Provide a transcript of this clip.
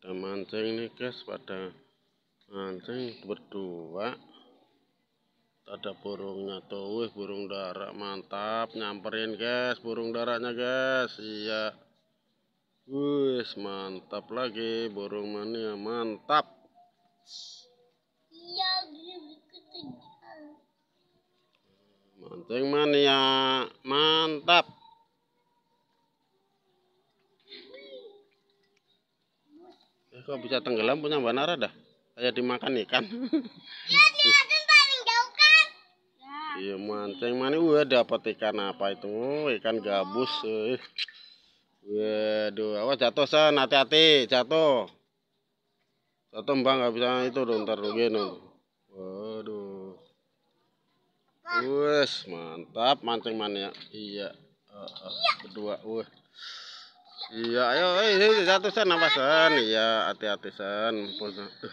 ada mancing nih guys pada mancing berdua ada burungnya tuh wih burung darat mantap nyamperin guys burung darahnya guys iya wih mantap lagi burung mania mantap iya, mancing mania mantap Kok bisa tenggelam punya Mbak Nara dah? Kayak dimakan ikan. Ya, paling jauh kan? Ya. Iya, mancing mana udah dapat ikan apa itu? Ikan gabus. Eh. Waduh, awas jatuh san, hati-hati, jatuh. Jatuh mbak nggak bisa itu dong, ntar rugi dong. Waduh. Wes, mantap mancing mana ya? Iya. Eh, eh, kedua, wah. Uh. Iya, ayo, eh, jatuh eh, sana, pasan. Iya, hati-hati san.